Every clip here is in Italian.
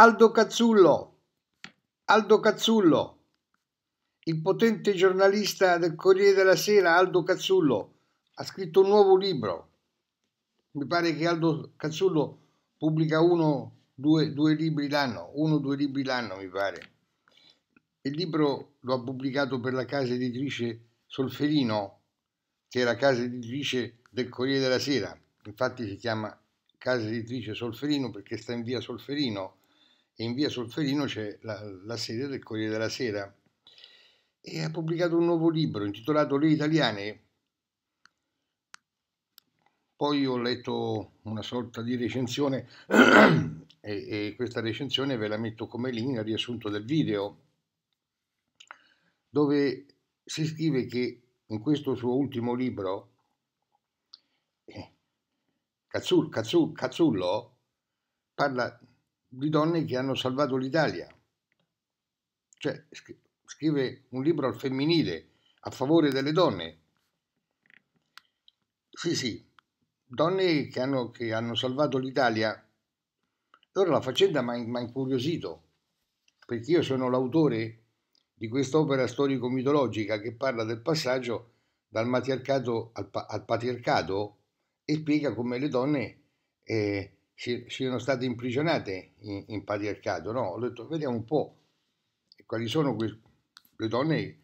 Aldo Cazzullo, Aldo Cazzullo, il potente giornalista del Corriere della Sera, Aldo Cazzullo, ha scritto un nuovo libro. Mi pare che Aldo Cazzullo pubblica uno, due, due libri l'anno, uno, due libri l'anno mi pare. Il libro lo ha pubblicato per la casa editrice Solferino, che è la casa editrice del Corriere della Sera. Infatti si chiama casa editrice Solferino perché sta in via Solferino e in via Solferino c'è la, la sede del Corriere della Sera e ha pubblicato un nuovo libro intitolato Le Italiane. Poi ho letto una sorta di recensione e, e questa recensione ve la metto come link al riassunto del video dove si scrive che in questo suo ultimo libro eh, Cazzullo parla di donne che hanno salvato l'Italia. Cioè, scrive un libro al femminile a favore delle donne. Sì, sì, donne che hanno, che hanno salvato l'Italia. Allora la faccenda mi ha incuriosito, perché io sono l'autore di quest'opera storico-mitologica che parla del passaggio dal matriarcato al, pa- al patriarcato e spiega come le donne eh, c'erano state imprigionate in, in patriarcato, no? Ho detto, vediamo un po' quali sono que- le donne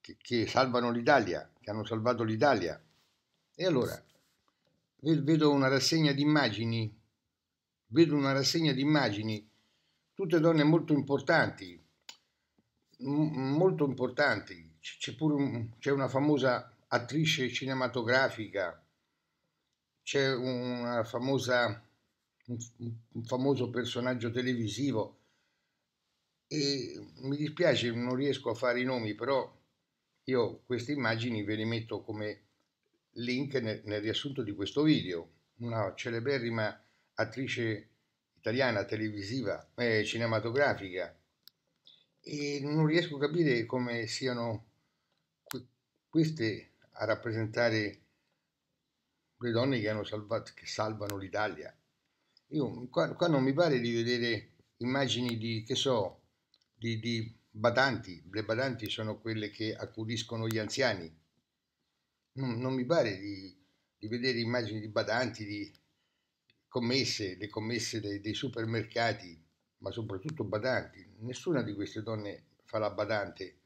che, che, salvano l'Italia, che hanno salvato l'Italia. E allora vedo una rassegna di immagini, vedo una rassegna di immagini, tutte donne molto importanti, m- molto importanti. C- c'è pure un, c'è una famosa attrice cinematografica, c'è una famosa un famoso personaggio televisivo e mi dispiace non riesco a fare i nomi però io queste immagini ve le metto come link nel, nel riassunto di questo video una celeberrima attrice italiana televisiva eh, cinematografica e non riesco a capire come siano que queste a rappresentare le donne che, hanno salvato, che salvano l'Italia io mm. qua, qua non mi pare di vedere immagini di, che so, di, di badanti, le badanti sono quelle che accudiscono gli anziani. Non, non mi pare di, di, vedere immagini di badanti, di commesse, le commesse dei, dei, supermercati, ma soprattutto badanti. Nessuna di queste donne fa la badante.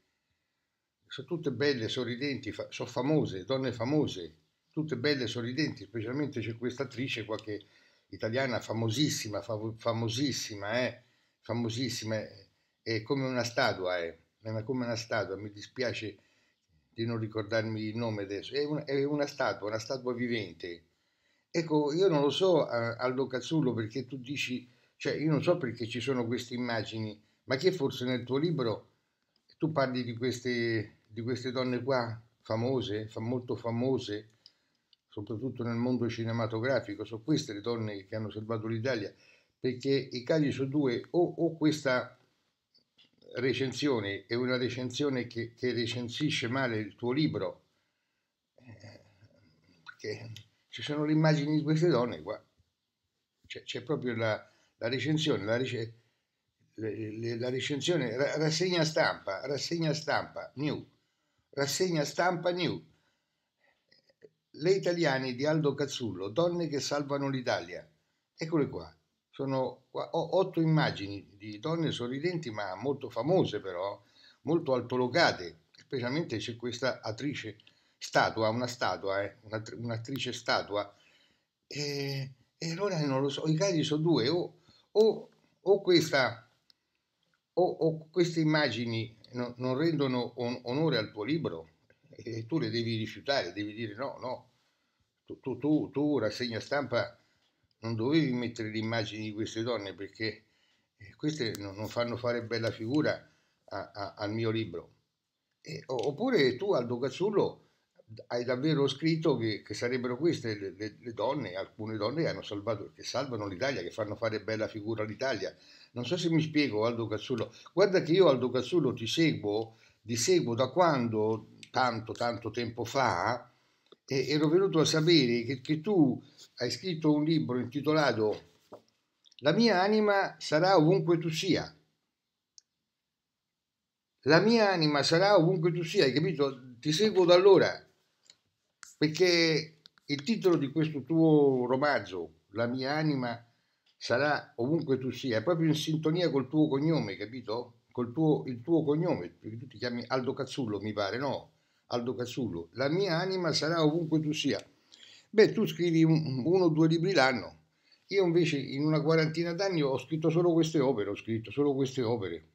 Sono tutte belle, sorridenti, fa, sono famose, donne famose, tutte belle, sorridenti, specialmente c'è questa attrice qua che italiana famosissima, famosissima, è eh, famosissima, è come una statua, eh, è, è come una statua, mi dispiace di non ricordarmi il nome adesso, è, un, è una statua, una statua vivente. Ecco, io non lo so Aldo Cazzullo perché tu dici, cioè io non so perché ci sono queste immagini, ma che forse nel tuo libro tu parli di queste, di queste donne qua, famose, molto famose, soprattutto nel mondo cinematografico, sono queste le donne che hanno salvato l'Italia, perché i casi su due o, o, questa recensione è una recensione che, che recensisce male il tuo libro, eh, che ci sono le immagini di queste donne qua, c'è, c'è proprio la, la recensione, la recensione la recensione rassegna stampa, rassegna stampa new, rassegna stampa new. Le italiane di Aldo Cazzullo, donne che salvano l'Italia. Eccole qua. Sono ho otto immagini di donne sorridenti, ma molto famose però, molto altolocate. Specialmente c'è questa attrice statua, una statua, eh, un'attrice statua. E, e, allora non lo so, i casi sono due, o, o, o, questa, o queste immagini non, non rendono on, onore al tuo libro, e tu le devi rifiutare, devi dire no, no. Tu, tu, tu, tu rassegna stampa, non dovevi mettere le immagini di queste donne perché eh, queste non, fanno fare bella figura a, a, al mio libro. E, oppure tu, Aldo Cazzullo, hai davvero scritto che, che sarebbero queste le, le, le, donne, alcune donne che hanno salvato, che salvano l'Italia, che fanno fare bella figura all'Italia. Non so se mi spiego, Aldo Cazzullo. Guarda che io, Aldo Cazzullo, ti seguo, ti seguo da quando tanto tanto tempo fa e ero venuto a sapere che, che tu hai scritto un libro intitolato La mia anima sarà ovunque tu sia. La mia anima sarà ovunque tu sia, hai capito? Ti seguo da allora, perché il titolo di questo tuo romanzo, La mia anima sarà ovunque tu sia, è proprio in sintonia col tuo cognome, capito? Col tuo, il tuo cognome, perché tu ti chiami Aldo Cazzullo, mi pare, no? Aldo Cazzullo, la mia anima sarà ovunque tu sia. Beh, tu scrivi uno o due libri l'anno, io invece in una quarantina d'anni ho scritto solo queste opere, ho scritto solo queste opere,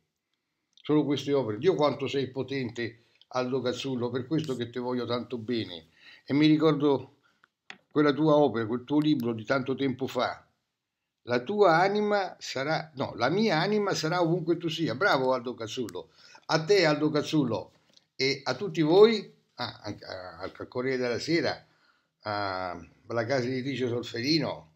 solo queste opere. Dio quanto sei potente Aldo Cazzullo, per questo che ti voglio tanto bene. E mi ricordo quella tua opera, quel tuo libro di tanto tempo fa. La tua anima sarà, no, la mia anima sarà ovunque tu sia. Bravo Aldo Cazzullo. A te Aldo Cazzullo e a tutti voi, ah, anche, al Corriere della Sera, alla casa editrice Solferino,